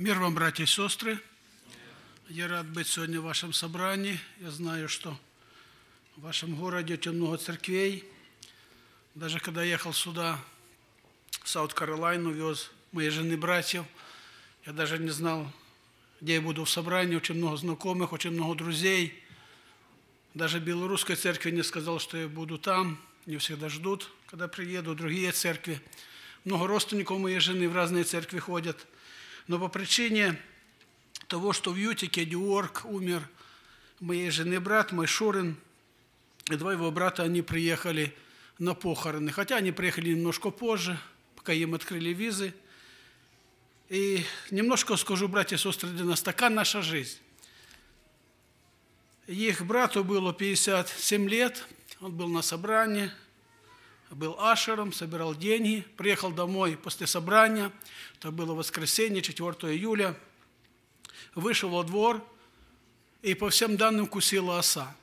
Мир вам, братья и сестры. Я рад быть сегодня в вашем собрании. Я знаю, что в вашем городе очень много церквей. Даже когда ехал сюда, в Саут-Каролайну, вез моей жены братьев, я даже не знал, где я буду в собрании. Очень много знакомых, очень много друзей. Даже белорусской церкви не сказал, что я буду там. Не всегда ждут, когда приеду. Другие церкви. Много родственников моей жены в разные церкви ходят – но по причине того, что в Ютике Дюорг умер моей жены брат, мой Шурин, и два его брата, они приехали на похороны. Хотя они приехали немножко позже, пока им открыли визы. И немножко скажу, братья и сестры, для нас такая наша жизнь. Их брату было 57 лет, он был на собрании – был ашером, собирал деньги, приехал домой после собрания, это было воскресенье, 4 июля, вышел во двор и по всем данным кусила оса.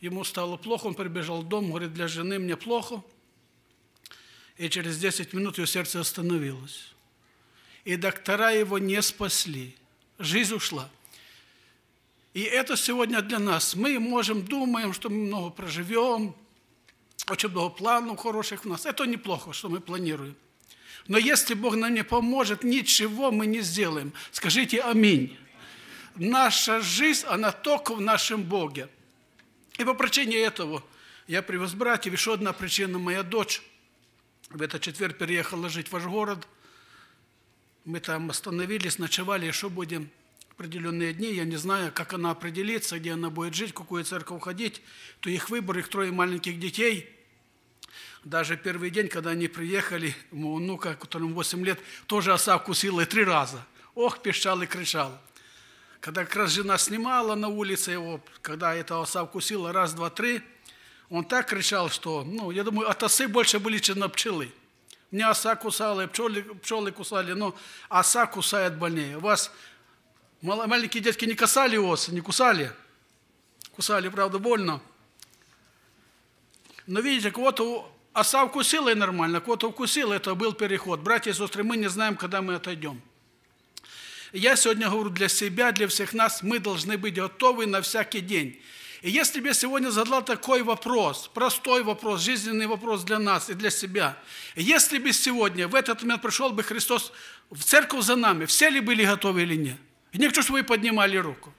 Ему стало плохо, он прибежал в дом, говорит, для жены мне плохо. И через 10 минут ее сердце остановилось. И доктора его не спасли. Жизнь ушла. И это сегодня для нас. Мы можем, думаем, что мы много проживем, учебного плана хороших у нас. Это неплохо, что мы планируем. Но если Бог нам не поможет, ничего мы не сделаем. Скажите аминь. Наша жизнь, она только в нашем Боге. И по причине этого я привез братьев. Еще одна причина. Моя дочь в этот четверг переехала жить в ваш город. Мы там остановились, ночевали, и что будем – определенные дни, я не знаю, как она определится, где она будет жить, в какую церковь ходить, то их выбор, их трое маленьких детей. Даже первый день, когда они приехали, моего внука, которому 8 лет, тоже оса кусила и три раза. Ох, пищал и кричал. Когда как раз жена снимала на улице его, когда эта оса кусила раз, два, три, он так кричал, что, ну, я думаю, от осы больше были, чем на пчелы. Меня оса кусала, и пчелы, пчелы кусали, но оса кусает больнее. У вас Маленькие детки не касали ос, не кусали. Кусали, правда, больно. Но видите, кого-то оса укусила и нормально, кого-то укусила, это был переход. Братья и сестры, мы не знаем, когда мы отойдем. Я сегодня говорю для себя, для всех нас, мы должны быть готовы на всякий день. И я тебе сегодня задал такой вопрос, простой вопрос, жизненный вопрос для нас и для себя. Если бы сегодня, в этот момент пришел бы Христос в церковь за нами, все ли были готовы или нет? И некоторые, что вы поднимали руку.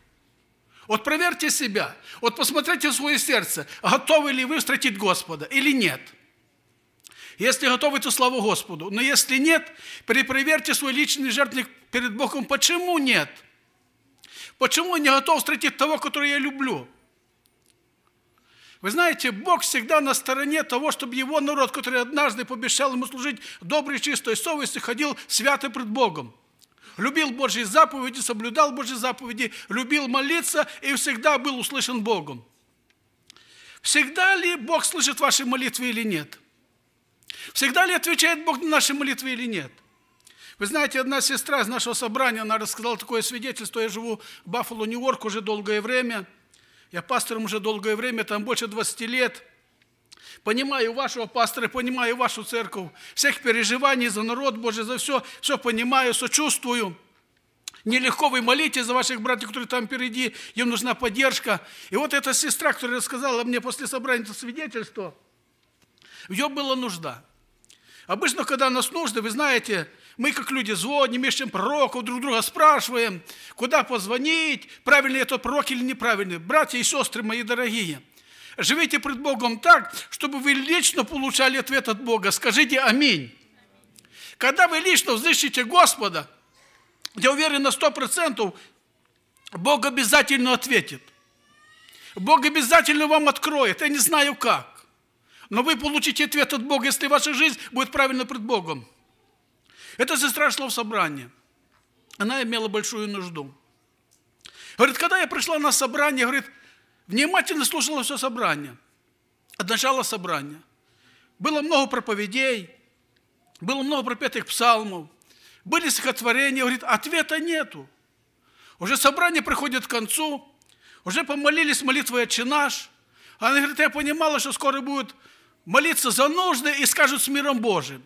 Вот проверьте себя, вот посмотрите свое сердце, готовы ли вы встретить Господа или нет. Если готовы, то славу Господу. Но если нет, перепроверьте свой личный жертвник перед Богом. Почему нет? Почему не готов встретить того, которого я люблю? Вы знаете, Бог всегда на стороне того, чтобы его народ, который однажды пообещал ему служить доброй, чистой совестью, ходил свято пред Богом любил Божьи заповеди, соблюдал Божьи заповеди, любил молиться и всегда был услышан Богом. Всегда ли Бог слышит ваши молитвы или нет? Всегда ли отвечает Бог на наши молитвы или нет? Вы знаете, одна сестра из нашего собрания, она рассказала такое свидетельство. Я живу в Баффало, Нью-Йорк уже долгое время. Я пастором уже долгое время, там больше 20 лет – Понимаю вашего пастора, понимаю вашу церковь, всех переживаний за народ Божий, за все, все понимаю, сочувствую. Нелегко вы молите за ваших братьев, которые там впереди, им нужна поддержка. И вот эта сестра, которая рассказала мне после собрания это свидетельство, в ее была нужда. Обычно, когда нас нужны, вы знаете, мы, как люди, звоним, ищем пророков, друг друга спрашиваем, куда позвонить, правильный это пророк или неправильный. Братья и сестры мои дорогие – Живите пред Богом так, чтобы вы лично получали ответ от Бога. Скажите «Аминь». Когда вы лично взыщите Господа, я уверен на сто процентов, Бог обязательно ответит. Бог обязательно вам откроет. Я не знаю как. Но вы получите ответ от Бога, если ваша жизнь будет правильно пред Богом. Эта сестра шла в собрание. Она имела большую нужду. Говорит, когда я пришла на собрание, говорит, Внимательно слушала все собрание. От начала собрания. Было много проповедей, было много пропетых псалмов, были стихотворения. Говорит, ответа нету. Уже собрание приходит к концу, уже помолились молитвой «Отче наш». Она говорит, я понимала, что скоро будет молиться за нужды и скажут с миром Божиим.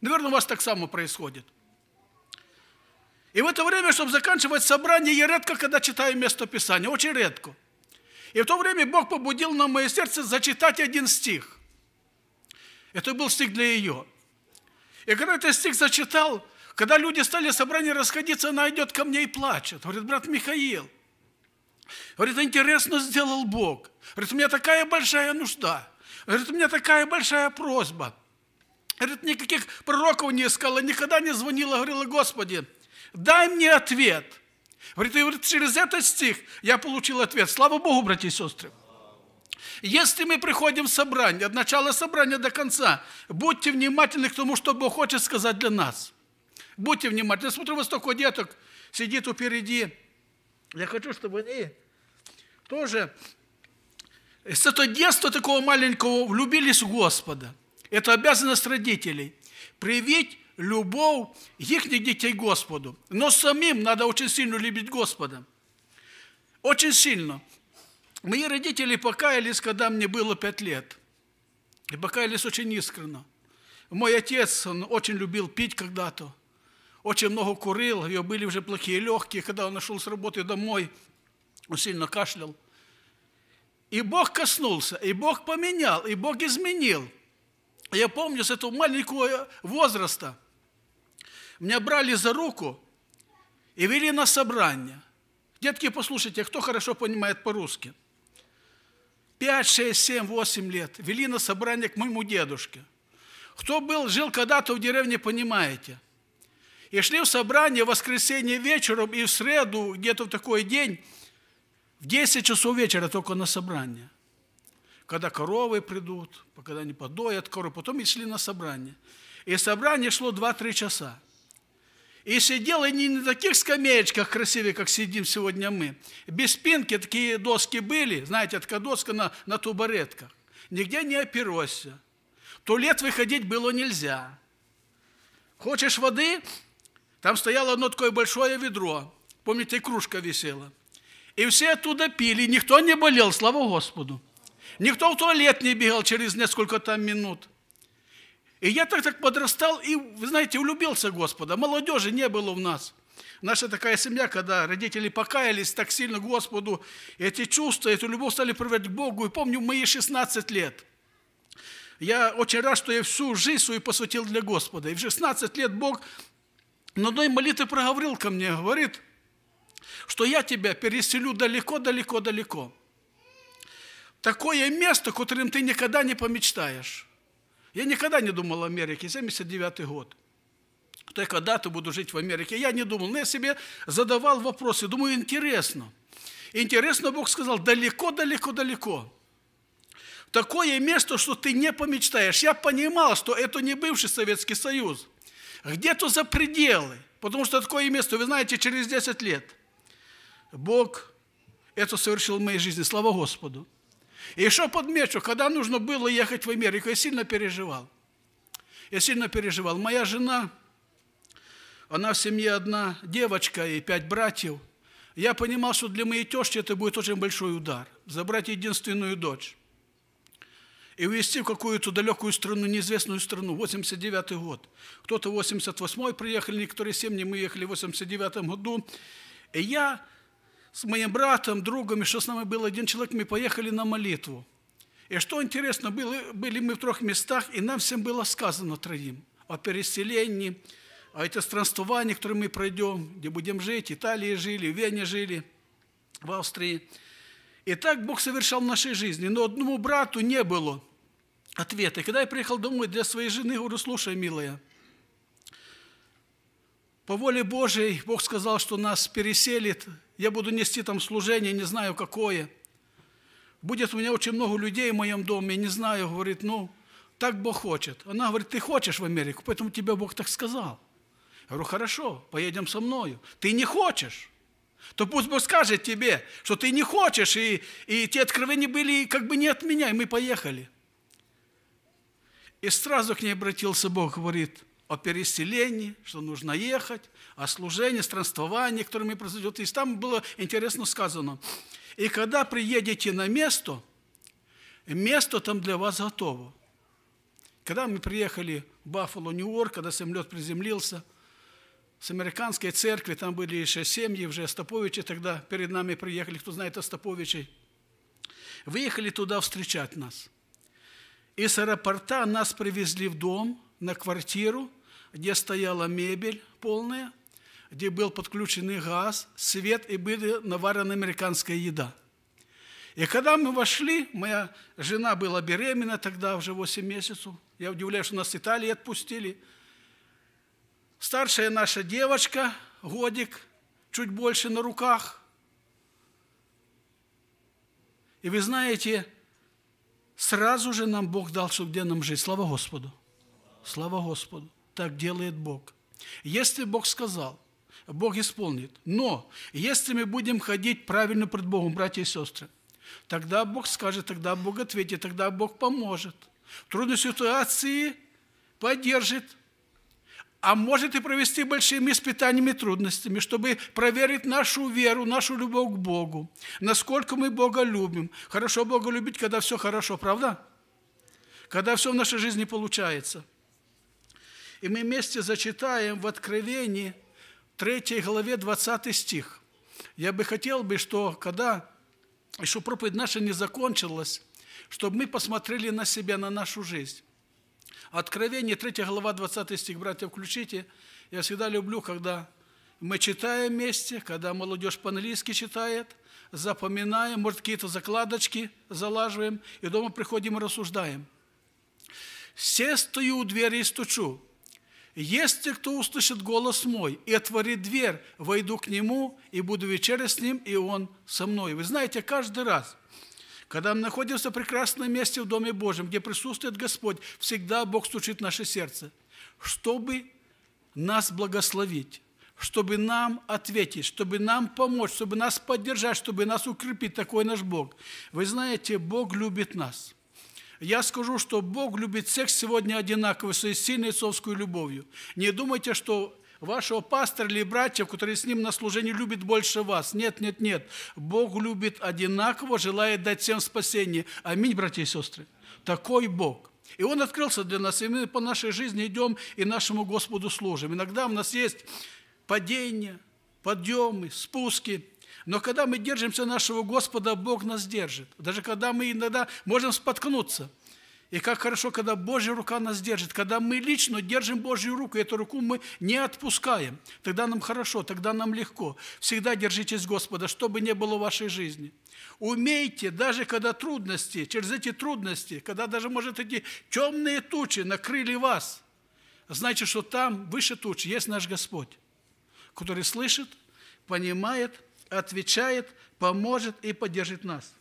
Наверное, у вас так само происходит. И в это время, чтобы заканчивать собрание, я редко когда читаю место Писания, очень редко – и в то время Бог побудил на мое сердце зачитать один стих. Это был стих для ее. И когда этот стих зачитал, когда люди стали собрание расходиться, она идет ко мне и плачет. Говорит, брат Михаил, говорит, интересно сделал Бог. Говорит, у меня такая большая нужда. Говорит, у меня такая большая просьба. Говорит, никаких пророков не искала, никогда не звонила, говорила, Господи, дай мне ответ – Говорит, и через этот стих я получил ответ. Слава Богу, братья и сестры. Если мы приходим в собрание, от начала собрания до конца, будьте внимательны к тому, что Бог хочет сказать для нас. Будьте внимательны. Я смотрю, вот столько деток сидит впереди. Я хочу, чтобы они тоже с этого детства такого маленького влюбились в Господа. Это обязанность родителей. Привить любов їхніх дітей Господу. Но самим надо очень сильно любить Господа. Очень сильно. Мои родители покаялись, когда мне было пять лет. И покаялись очень искренно. Мой отец, он очень любил пить когда-то. Очень много курил, у него были уже плохие легкие. Когда он нашел с работы домой, он сильно кашлял. И Бог коснулся, и Бог поменял, и Бог изменил. Я помню с этого маленького возраста – меня брали за руку и вели на собрание. Детки, послушайте, кто хорошо понимает по-русски? 5, 6, 7, 8 лет вели на собрание к моему дедушке. Кто был, жил когда-то в деревне, понимаете. И шли в собрание в воскресенье вечером и в среду, где-то в такой день, в 10 часов вечера только на собрание. Когда коровы придут, когда они подоят коров, потом и шли на собрание. И собрание шло 2-3 часа. И сидел и не на таких скамеечках красивее, как сидим сегодня мы. Без спинки такие доски были, знаете, такая доска на, на тубаретках. Нигде не оперся. В туалет выходить было нельзя. Хочешь воды? Там стояло одно такое большое ведро. Помните, кружка висела. И все оттуда пили, никто не болел, слава Господу. Никто в туалет не бегал через несколько там минут. И я так, так подрастал и, вы знаете, улюбился Господа. Молодежи не было у нас. Наша такая семья, когда родители покаялись так сильно Господу, эти чувства, эту любовь стали проверять к Богу. И помню, мои 16 лет. Я очень рад, что я всю жизнь свою посвятил для Господа. И в 16 лет Бог на одной молитве проговорил ко мне, говорит, что я тебя переселю далеко-далеко-далеко. Такое место, которым ты никогда не помечтаешь. Я никогда не думал о Америке, 79 год. Что я когда-то буду жить в Америке. Я не думал, но я себе задавал вопросы. Думаю, интересно. Интересно, Бог сказал, далеко, далеко, далеко. Такое место, что ты не помечтаешь. Я понимал, что это не бывший Советский Союз. Где-то за пределы. Потому что такое место, вы знаете, через 10 лет – Бог это совершил в моей жизни. Слава Господу. И еще подмечу, когда нужно было ехать в Америку, я сильно переживал. Я сильно переживал. Моя жена, она в семье одна девочка и пять братьев. Я понимал, что для моей тещи это будет очень большой удар. Забрать единственную дочь и увезти в какую-то далекую страну, неизвестную страну, 89-й год. Кто-то в 88-й приехали, некоторые семьи мы ехали в 89-м году. И я с моим братом, другом, что с нами был один человек, мы поехали на молитву. И что интересно, были, были мы в трех местах, и нам всем было сказано троим о переселении, о этих странствованиях, которые мы пройдем, где будем жить, в Италии жили, в Вене жили, в Австрии. И так Бог совершал в нашей жизни. Но одному брату не было ответа. И когда я приехал домой для своей жены, говорю, слушай, милая, по воле Божьей Бог сказал, что нас переселит я буду нести там служение, не знаю какое. Будет у меня очень много людей в моем доме, не знаю, говорит, ну, так Бог хочет. Она говорит, ты хочешь в Америку, поэтому тебе Бог так сказал. Я говорю, хорошо, поедем со мною. Ты не хочешь. То пусть Бог скажет тебе, что ты не хочешь, и, и те откровения были как бы не от меня, и мы поехали. И сразу к ней обратился Бог, говорит – о переселении, что нужно ехать, о служении, странствовании, которыми произойдет. И там было интересно сказано. И когда приедете на место, место там для вас готово. Когда мы приехали в Баффало, Нью-Йорк, когда самолет приземлился, с американской церкви, там были еще семьи, уже Остаповичи тогда перед нами приехали, кто знает Остаповичей, выехали туда встречать нас. Из аэропорта нас привезли в дом, на квартиру, где стояла мебель полная, где был подключен газ, свет и были наварена американская еда. И когда мы вошли, моя жена была беременна тогда, уже 8 месяцев, я удивляюсь, что нас в Италии отпустили. Старшая наша девочка, годик, чуть больше на руках. И вы знаете, сразу же нам Бог дал, чтобы где нам жить. Слава Господу! Слава Господу! так делает Бог. Если Бог сказал, Бог исполнит. Но если мы будем ходить правильно пред Богом, братья и сестры, тогда Бог скажет, тогда Бог ответит, тогда Бог поможет. В трудной ситуации поддержит, а может и провести большими испытаниями и трудностями, чтобы проверить нашу веру, нашу любовь к Богу, насколько мы Бога любим. Хорошо Бога любить, когда все хорошо, правда? Когда все в нашей жизни получается – и мы вместе зачитаем в Откровении 3 главе 20 стих. Я бы хотел бы, что когда еще проповедь наша не закончилась, чтобы мы посмотрели на себя, на нашу жизнь. Откровение, 3 глава, 20 стих, братья, включите. Я всегда люблю, когда мы читаем вместе, когда молодежь по-английски читает, запоминаем, может, какие-то закладочки залаживаем, и дома приходим и рассуждаем. «Се стою у двери и стучу, «Если кто услышит голос мой и отворит дверь, войду к нему и буду вечеря с ним, и он со мной». Вы знаете, каждый раз, когда мы находимся в прекрасном месте в Доме Божьем, где присутствует Господь, всегда Бог стучит в наше сердце, чтобы нас благословить чтобы нам ответить, чтобы нам помочь, чтобы нас поддержать, чтобы нас укрепить. Такой наш Бог. Вы знаете, Бог любит нас. Я скажу, что Бог любит всех сегодня одинаково, своей сильной отцовской любовью. Не думайте, что вашего пастора или братьев, которые с ним на служении любит больше вас. Нет, нет, нет. Бог любит одинаково, желает дать всем спасение. Аминь, братья и сестры. Такой Бог. И Он открылся для нас, и мы по нашей жизни идем и нашему Господу служим. Иногда у нас есть падения, подъемы, спуски – но когда мы держимся нашего Господа, Бог нас держит. Даже когда мы иногда можем споткнуться. И как хорошо, когда Божья рука нас держит, когда мы лично держим Божью руку, и эту руку мы не отпускаем. Тогда нам хорошо, тогда нам легко. Всегда держитесь Господа, что бы ни было в вашей жизни. Умейте, даже когда трудности, через эти трудности, когда даже, может, эти темные тучи накрыли вас, значит, что там, выше туч, есть наш Господь, который слышит, понимает отвечает, поможет и поддержит нас.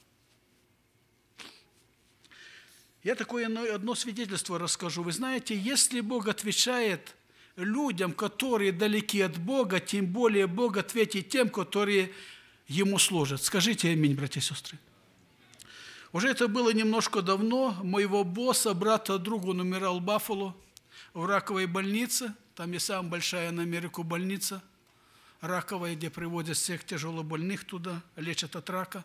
Я такое одно свидетельство расскажу. Вы знаете, если Бог отвечает людям, которые далеки от Бога, тем более Бог ответит тем, которые Ему служат. Скажите аминь, братья и сестры. Уже это было немножко давно. Моего босса, брата, друга, он умирал в Баффало, в раковой больнице. Там и самая большая на Америку больница – раковая, где приводят всех тяжелобольных туда, лечат от рака.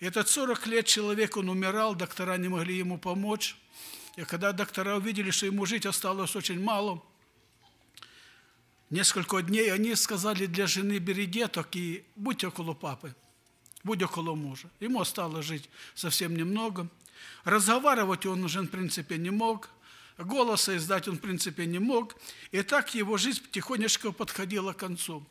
этот 40 лет человек, он умирал, доктора не могли ему помочь. И когда доктора увидели, что ему жить осталось очень мало, несколько дней они сказали для жены, береги так и будь около папы, будь около мужа. Ему осталось жить совсем немного. Разговаривать он уже, в принципе, не мог – Голоса издать он, в принципе, не мог. И так его жизнь потихонечку подходила к концу.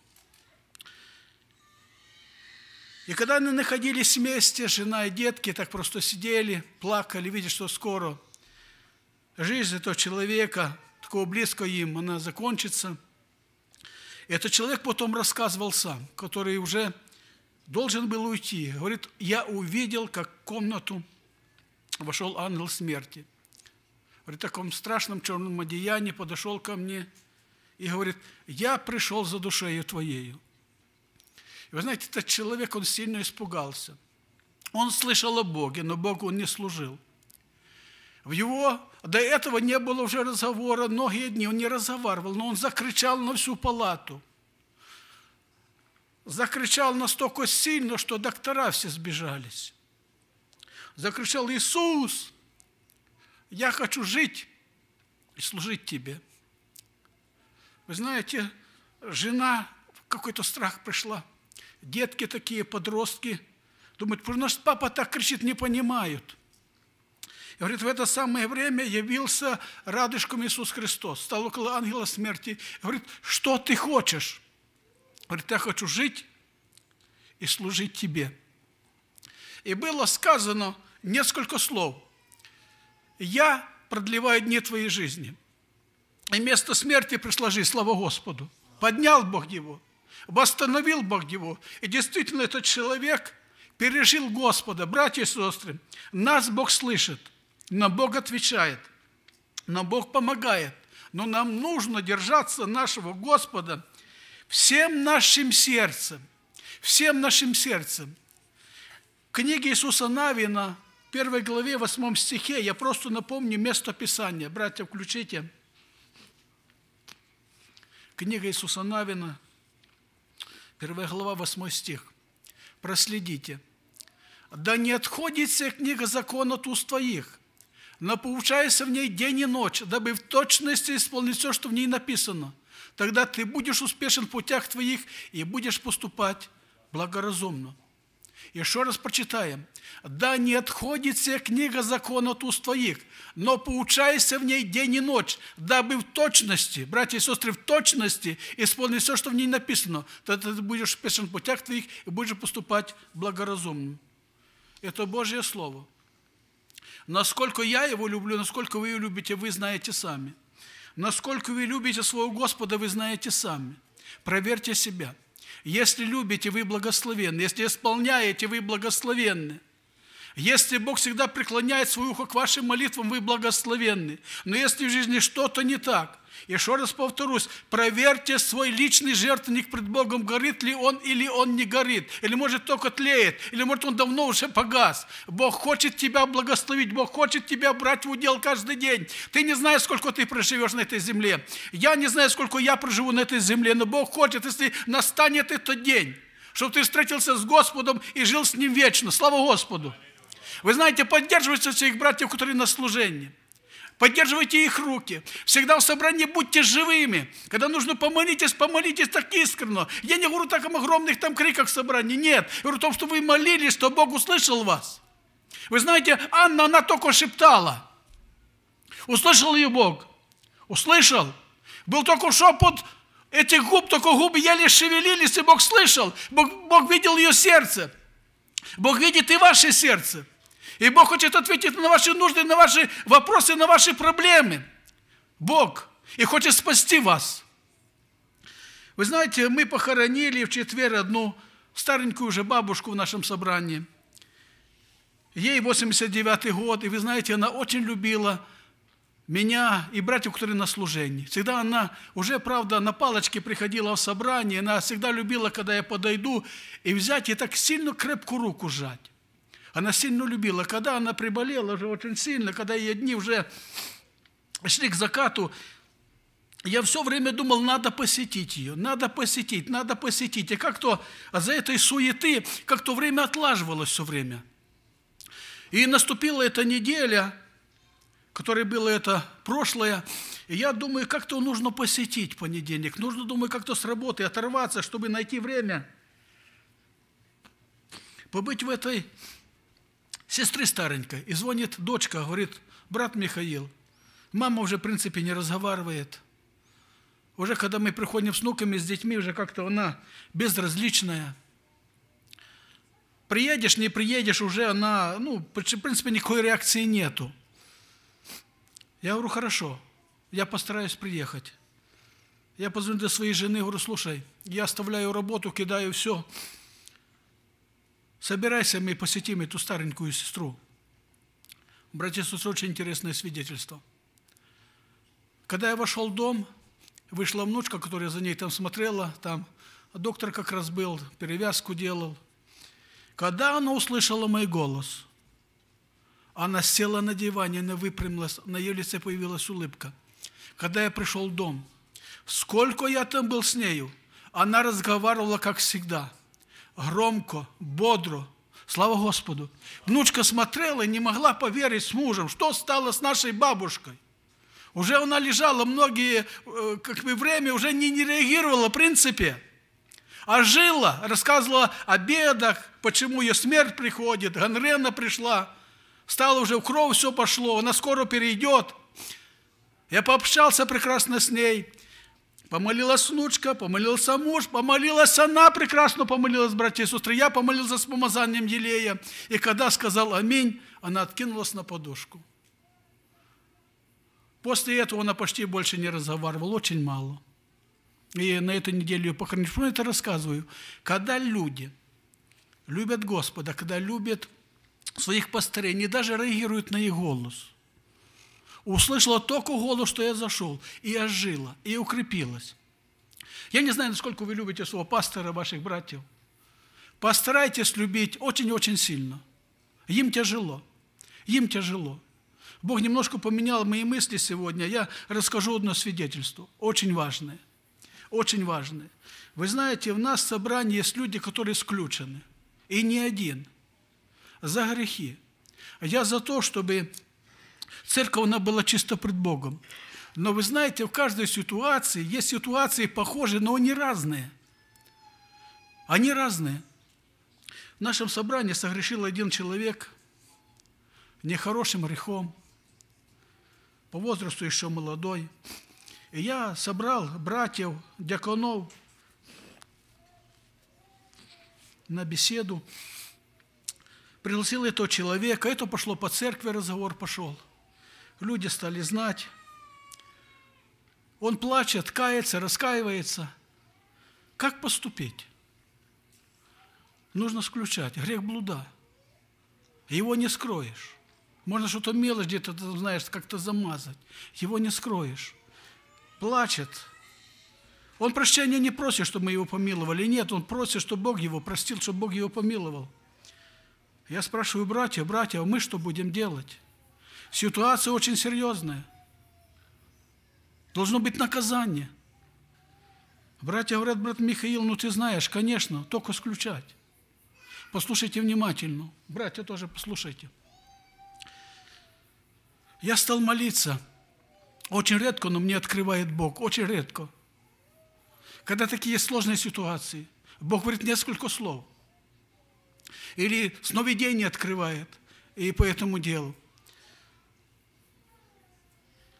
И когда они находились вместе, жена и детки так просто сидели, плакали, видя, что скоро жизнь этого человека, такого близкого им, она закончится. этот человек потом рассказывал сам, который уже должен был уйти. Говорит, я увидел, как в комнату вошел ангел смерти – при таком страшном черном одеянии подошел ко мне и говорит, я пришел за душею твоею. И вы знаете, этот человек, он сильно испугался. Он слышал о Боге, но Богу он не служил. В его до этого не было уже разговора, многие дни он не разговаривал, но он закричал на всю палату. Закричал настолько сильно, что доктора все сбежались. Закричал «Иисус! я хочу жить и служить тебе. Вы знаете, жена в какой-то страх пришла, детки такие, подростки, думают, наш папа так кричит, не понимают. И говорит, в это самое время явился радышком Иисус Христос, стал около ангела смерти. И говорит, что ты хочешь? Говорит, я хочу жить и служить тебе. И было сказано несколько слов – я продлеваю дни твоей жизни. И место смерти присложи, слава Господу. Поднял Бог его, восстановил Бог его. И действительно этот человек пережил Господа. Братья и сестры, нас Бог слышит, нам Бог отвечает, нам Бог помогает. Но нам нужно держаться нашего Господа всем нашим сердцем. Всем нашим сердцем. В книге Иисуса Навина – Первой главе восьмом стихе, я просто напомню место Писания. Братья, включите. Книга Иисуса Навина, первая глава, восьмой стих. Проследите. «Да не вся книга закона от уст твоих, напоучайся в ней день и ночь, дабы в точности исполнить все, что в ней написано. Тогда ты будешь успешен в путях твоих и будешь поступать благоразумно». Еще раз прочитаем. «Да не отходит вся книга закона от уст твоих, но поучайся в ней день и ночь, дабы в точности, братья и сестры, в точности исполнить все, что в ней написано. Тогда ты будешь спешен в путях твоих и будешь поступать благоразумно. Это Божье Слово. Насколько я его люблю, насколько вы его любите, вы знаете сами. Насколько вы любите своего Господа, вы знаете сами. Проверьте себя – если любите, вы благословенны. Если исполняете, вы благословенны. Если Бог всегда преклоняет свое ухо к вашим молитвам, вы благословенны. Но если в жизни что-то не так, и еще раз повторюсь, проверьте свой личный жертвенник пред Богом, горит ли он или он не горит, или может только тлеет, или может он давно уже погас. Бог хочет тебя благословить, Бог хочет тебя брать в удел каждый день. Ты не знаешь, сколько ты проживешь на этой земле. Я не знаю, сколько я проживу на этой земле, но Бог хочет, если настанет этот день, чтобы ты встретился с Господом и жил с Ним вечно. Слава Господу! Вы знаете, поддерживайте своих братьев, которые на служении поддерживайте их руки. Всегда в собрании будьте живыми. Когда нужно помолитесь, помолитесь так искренно. Я не говорю так о огромных там криках в собрании, нет. Я говорю о том, что вы молились, что Бог услышал вас. Вы знаете, Анна, она только шептала. Услышал ее Бог. Услышал. Был только шепот этих губ, только губы еле шевелились, и Бог слышал. Бог, Бог видел ее сердце. Бог видит и ваше сердце. И Бог хочет ответить на ваши нужды, на ваши вопросы, на ваши проблемы. Бог. И хочет спасти вас. Вы знаете, мы похоронили в четверг одну старенькую уже бабушку в нашем собрании. Ей 89 год, и вы знаете, она очень любила меня и братьев, которые на служении. Всегда она уже, правда, на палочке приходила в собрание, она всегда любила, когда я подойду, и взять и так сильно крепкую руку сжать. Она сильно любила. Когда она приболела уже очень сильно, когда ее дни уже шли к закату, я все время думал, надо посетить ее, надо посетить, надо посетить. И как-то а за этой суеты как-то время отлаживалось все время. И наступила эта неделя, которой было это прошлое, и я думаю, как-то нужно посетить понедельник, нужно, думаю, как-то с работы оторваться, чтобы найти время побыть в этой сестры старенькой. И звонит дочка, говорит, брат Михаил, мама уже, в принципе, не разговаривает. Уже когда мы приходим с внуками, с детьми, уже как-то она безразличная. Приедешь, не приедешь, уже она, ну, в принципе, никакой реакции нету. Я говорю, хорошо, я постараюсь приехать. Я позвоню до своей жены, говорю, слушай, я оставляю работу, кидаю все, собирайся, мы посетим эту старенькую сестру. Братья и сестры, очень интересное свидетельство. Когда я вошел в дом, вышла внучка, которая за ней там смотрела, там доктор как раз был, перевязку делал. Когда она услышала мой голос, она села на диване, она выпрямилась, на ее лице появилась улыбка. Когда я пришел в дом, сколько я там был с нею, она разговаривала, как всегда – громко, бодро. Слава Господу. Внучка смотрела и не могла поверить с мужем, что стало с нашей бабушкой. Уже она лежала многие, э, как бы время, уже не, не реагировала в принципе. А жила, рассказывала о бедах, почему ее смерть приходит, гангрена пришла. Стало уже в кровь все пошло, она скоро перейдет. Я пообщался прекрасно с ней. Помолилась внучка, помолился муж, помолилась она, прекрасно помолилась, братья и сестры. Я помолился с помазанием Елея. И когда сказал «Аминь», она откинулась на подушку. После этого она почти больше не разговаривала, очень мало. И на эту неделю ее похоронили. Почему я это рассказываю? Когда люди любят Господа, когда любят своих пастырей, они даже реагируют на их голос – услышала только голос, что я зашел, и ожила, и укрепилась. Я не знаю, насколько вы любите своего пастора, ваших братьев. Постарайтесь любить очень-очень сильно. Им тяжело. Им тяжело. Бог немножко поменял мои мысли сегодня. Я расскажу одно свидетельство, очень важное. Очень важное. Вы знаете, в нас в собрании есть люди, которые исключены. И не один. За грехи. Я за то, чтобы Церковь, она была чисто пред Богом. Но вы знаете, в каждой ситуации есть ситуации похожие, но они разные. Они разные. В нашем собрании согрешил один человек нехорошим грехом, по возрасту еще молодой. И я собрал братьев, дьяконов на беседу, пригласил этого человека, это пошло по церкви, разговор пошел – люди стали знать. Он плачет, кается, раскаивается. Как поступить? Нужно сключать. Грех блуда. Его не скроешь. Можно что-то мелочь где-то, знаешь, как-то замазать. Его не скроешь. Плачет. Он прощения не просит, чтобы мы его помиловали. Нет, он просит, чтобы Бог его простил, чтобы Бог его помиловал. Я спрашиваю братья, братья, а мы что будем делать? Ситуация очень серьезная. Должно быть наказание. Братья говорят, брат Михаил, ну ты знаешь, конечно, только исключать. Послушайте внимательно. Братья тоже послушайте. Я стал молиться. Очень редко, но мне открывает Бог. Очень редко. Когда такие сложные ситуации, Бог говорит несколько слов. Или сновидение открывает, и по этому делу.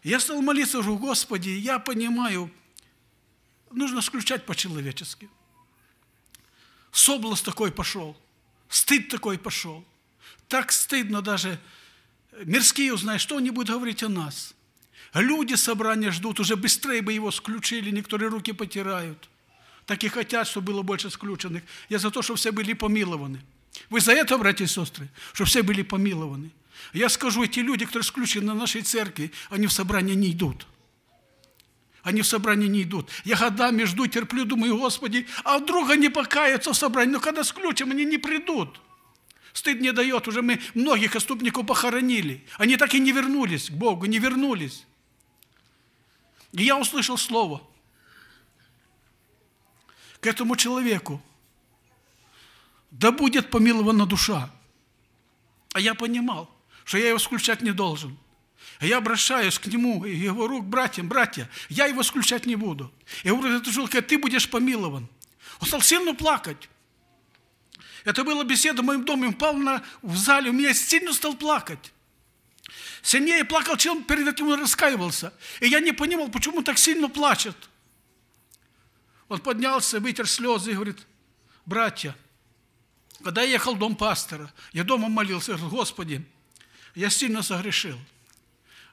Я стал молиться, говорю, Господи, я понимаю, нужно включать по-человечески. Соблаз такой пошел, стыд такой пошел. Так стыдно даже. Мирские узнают, что они будут говорить о нас. Люди собрания ждут, уже быстрее бы его сключили, некоторые руки потирают. Так и хотят, чтобы было больше сключенных. Я за то, чтобы все были помилованы. Вы за это, братья и сестры, что все были помилованы. Я скажу, эти люди, которые исключены на нашей церкви, они в собрание не идут. Они в собрание не идут. Я годами жду, терплю, думаю, Господи, а вдруг они покаются в собрании? Но когда сключим, они не придут. Стыд не дает, уже мы многих отступников похоронили. Они так и не вернулись к Богу, не вернулись. И я услышал слово к этому человеку. Да будет помилована душа. А я понимал, что я его исключать не должен. А я обращаюсь к нему и говорю, братьям, братья, я его исключать не буду. Я говорю, это жилка, ты будешь помилован. Он стал сильно плакать. Это была беседа в моем доме, он упал на, в зале, у меня сильно стал плакать. Сильнее плакал, чем перед этим он раскаивался. И я не понимал, почему он так сильно плачет. Он поднялся, вытер слезы и говорит, братья, когда я ехал в дом пастора, я дома молился, я говорю, Господи, я сильно согрешил.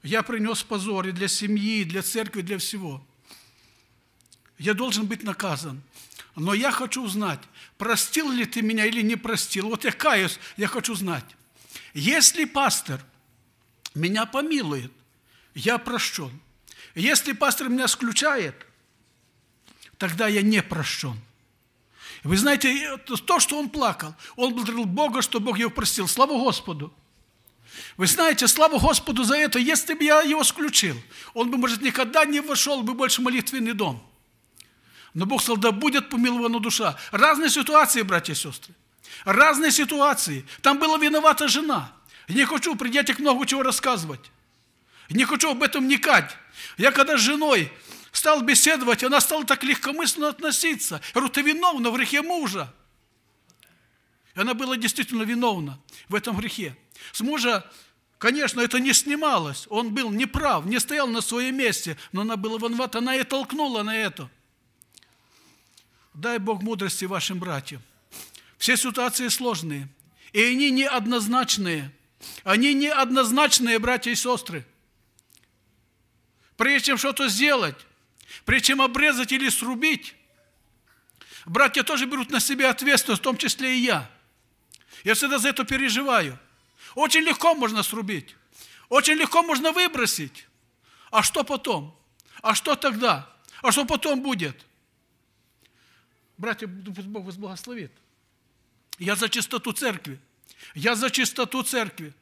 Я принес позор и для семьи, и для церкви, и для всего. Я должен быть наказан. Но я хочу узнать, простил ли ты меня или не простил. Вот я каюсь, я хочу знать. Если пастор меня помилует, я прощен. Если пастор меня исключает, тогда я не прощен. Вы знаете, то, что он плакал, он благодарил Бога, что Бог его простил. Слава Господу! Вы знаете, слава Господу за это, если бы я его исключил, он бы, может, никогда не вошел бы больше в молитвенный дом. Но Бог сказал, да будет помилована душа. Разные ситуации, братья и сестры. Разные ситуации. Там была виновата жена. Я не хочу при детях много чего рассказывать. Я не хочу об этом вникать. Я когда с женой стал беседовать, она стала так легкомысленно относиться. Я говорю, ты виновна в грехе мужа. И она была действительно виновна в этом грехе. С мужа, конечно, это не снималось. Он был неправ, не стоял на своем месте, но она была ванвата, она и толкнула на это. Дай Бог мудрости вашим братьям. Все ситуации сложные, и они неоднозначные. Они неоднозначные, братья и сестры. Прежде чем что-то сделать, прежде чем обрезать или срубить, братья тоже берут на себя ответственность, в том числе и я. Я всегда за это переживаю – очень легко можно срубить. Очень легко можно выбросить. А что потом? А что тогда? А что потом будет? Братья, ну, Бог вас благословит. Я за чистоту церкви. Я за чистоту церкви.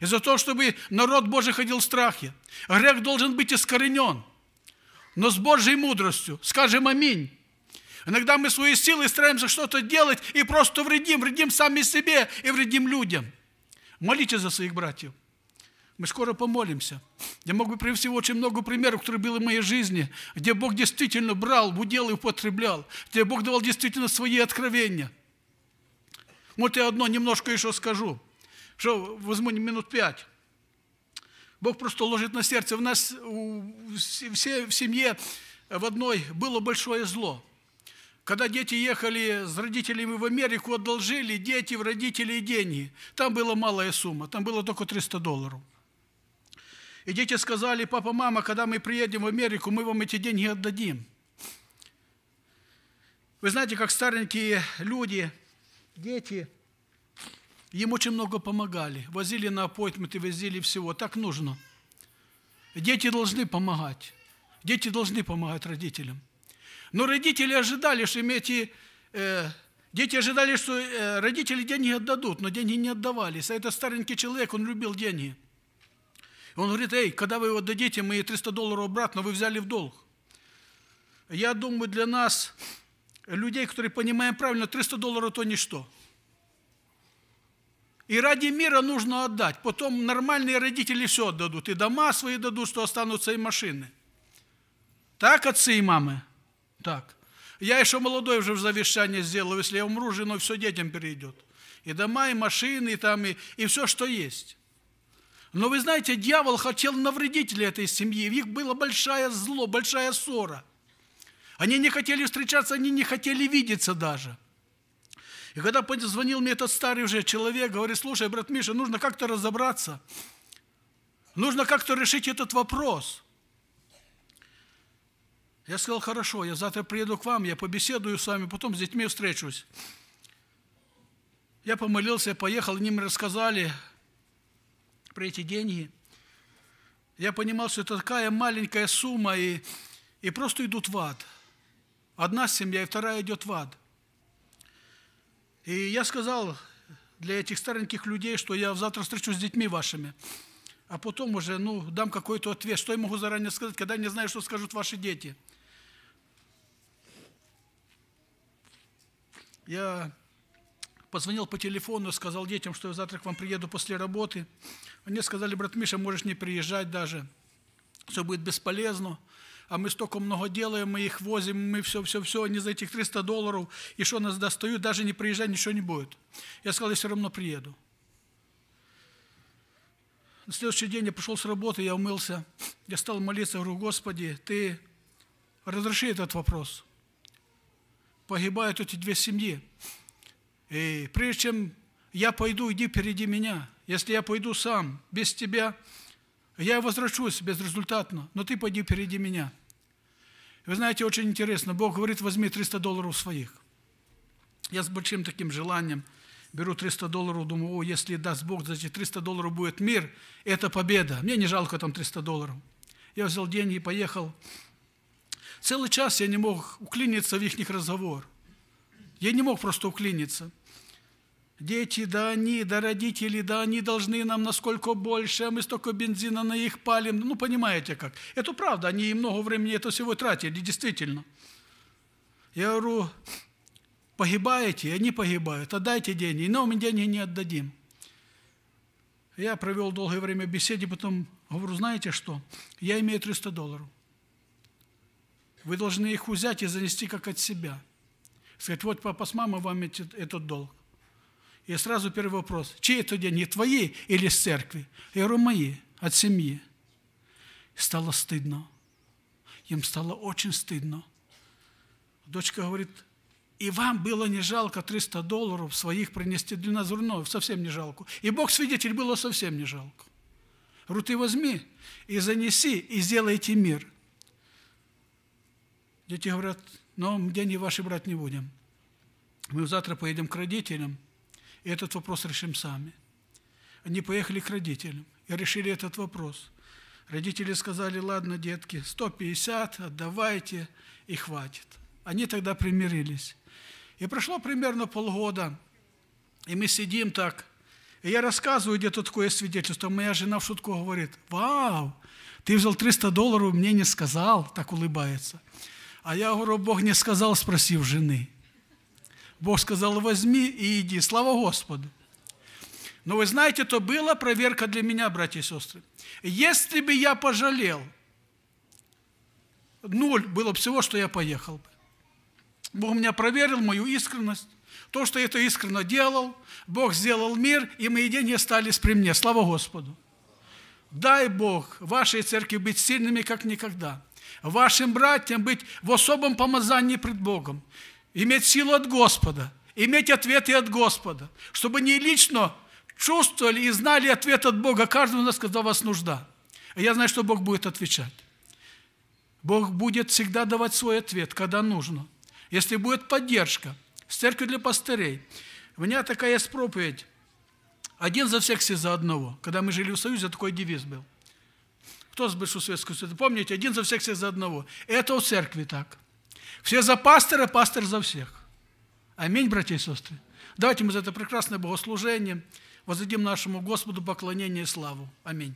И за то, чтобы народ Божий ходил в страхе. Грех должен быть искоренен. Но с Божьей мудростью. Скажем аминь. Иногда мы своей силой стараемся что-то делать и просто вредим, вредим сами себе и вредим людям – Молитесь за своих братьев. Мы скоро помолимся. Я мог бы привести очень много примеров, которые были в моей жизни, где Бог действительно брал, удел и употреблял, где Бог давал действительно свои откровения. Вот я одно немножко еще скажу, что возьму минут пять. Бог просто ложит на сердце. У нас все в семье в одной было большое зло – когда дети ехали с родителями в Америку, одолжили дети в родителей деньги. Там была малая сумма, там было только 300 долларов. И дети сказали, папа, мама, когда мы приедем в Америку, мы вам эти деньги отдадим. Вы знаете, как старенькие люди, дети, им очень много помогали. Возили на аппойтменты, возили всего. Так нужно. Дети должны помогать. Дети должны помогать родителям. Но родители ожидали, что им эти... Э, дети ожидали, что э, родители деньги отдадут, но деньги не отдавались. А этот старенький человек, он любил деньги. Он говорит, эй, когда вы его дадите, мы 300 долларов обратно, вы взяли в долг. Я думаю, для нас, людей, которые понимаем правильно, 300 долларов – то ничто. И ради мира нужно отдать. Потом нормальные родители все отдадут. И дома свои дадут, что останутся, и машины. Так, отцы и мамы? Так. Я еще молодой уже в завещание сделал. Если я умру, женой все детям перейдет. И дома, и машины, и там, и, и все, что есть. Но вы знаете, дьявол хотел навредить этой семьи. В них было большое зло, большая ссора. Они не хотели встречаться, они не хотели видеться даже. И когда позвонил мне этот старый уже человек, говорит, слушай, брат Миша, нужно как-то разобраться. Нужно как-то решить этот вопрос. Я сказал, хорошо, я завтра приеду к вам, я побеседую с вами, потом с детьми встречусь. Я помолился, поехал, они мне рассказали про эти деньги. Я понимал, что это такая маленькая сумма, и, и просто идут в ад. Одна семья, и вторая идет в ад. И я сказал для этих стареньких людей, что я завтра встречусь с детьми вашими, а потом уже ну, дам какой-то ответ, что я могу заранее сказать, когда я не знаю, что скажут ваши дети – Я позвонил по телефону, сказал детям, что я завтра к вам приеду после работы. Они сказали, брат Миша, можешь не приезжать даже, все будет бесполезно. А мы столько много делаем, мы их возим, мы все-все-все, они за этих 300 долларов, и что нас достают, даже не приезжать, ничего не будет. Я сказал, я все равно приеду. На следующий день я пришел с работы, я умылся, я стал молиться, говорю, Господи, Ты разреши этот вопрос – погибают эти две семьи. И прежде чем я пойду, иди впереди меня. Если я пойду сам, без тебя, я возвращусь безрезультатно, но ты пойди впереди меня. Вы знаете, очень интересно, Бог говорит, возьми 300 долларов своих. Я с большим таким желанием беру 300 долларов, думаю, о, если даст Бог, значит, 300 долларов будет мир, это победа. Мне не жалко там 300 долларов. Я взял деньги и поехал Целый час я не мог уклиниться в их разговор. Я не мог просто уклиниться. Дети, да они, да родители, да они должны нам насколько больше, а мы столько бензина на их палим. Ну, понимаете как. Это правда, они много времени это всего тратили, действительно. Я говорю, погибаете, они погибают, отдайте деньги, но мы деньги не отдадим. Я провел долгое время беседы, потом говорю, знаете что, я имею 300 долларов. Вы должны их взять и занести как от себя. Сказать, вот папа с мамой вам эти, этот долг. И сразу первый вопрос. Чьи это деньги? Твои или с церкви? Я говорю, мои, от семьи. стало стыдно. Им стало очень стыдно. Дочка говорит, и вам было не жалко 300 долларов своих принести для нас зерно, «Ну, совсем не жалко. И Бог свидетель, было совсем не жалко. Говорю, ты возьми и занеси, и сделайте мир. Дети говорят, но ну, деньги ваши брать не будем. Мы завтра поедем к родителям, и этот вопрос решим сами. Они поехали к родителям и решили этот вопрос. Родители сказали, ладно, детки, 150, отдавайте, и хватит. Они тогда примирились. И прошло примерно полгода, и мы сидим так, и я рассказываю где-то такое свидетельство. Моя жена в шутку говорит, вау, ты взял 300 долларов, мне не сказал, так улыбается. А я говорю, Бог не сказал, спросив жены. Бог сказал, возьми и иди. Слава Господу. Но вы знаете, это была проверка для меня, братья и сестры. Если бы я пожалел, ноль было бы всего, что я поехал бы. Бог меня проверил, мою искренность. То, что я это искренно делал, Бог сделал мир, и мои деньги остались при мне. Слава Господу! Дай Бог вашей церкви быть сильными, как никогда вашим братьям быть в особом помазании пред Богом, иметь силу от Господа, иметь ответы от Господа, чтобы не лично чувствовали и знали ответ от Бога каждому из нас, когда у вас нужда. А я знаю, что Бог будет отвечать. Бог будет всегда давать свой ответ, когда нужно. Если будет поддержка с церковью для пастырей. У меня такая есть проповедь. Один за всех, все за одного. Когда мы жили в Союзе, такой девиз был – с збив Советську Союзу? Помните, один за всех, всех за одного. Это у церкви так. Все за пастора, пастор за всех. Аминь, братья и сестры. Давайте мы за это прекрасное богослужение воздадим нашему Господу поклонение и славу. Аминь.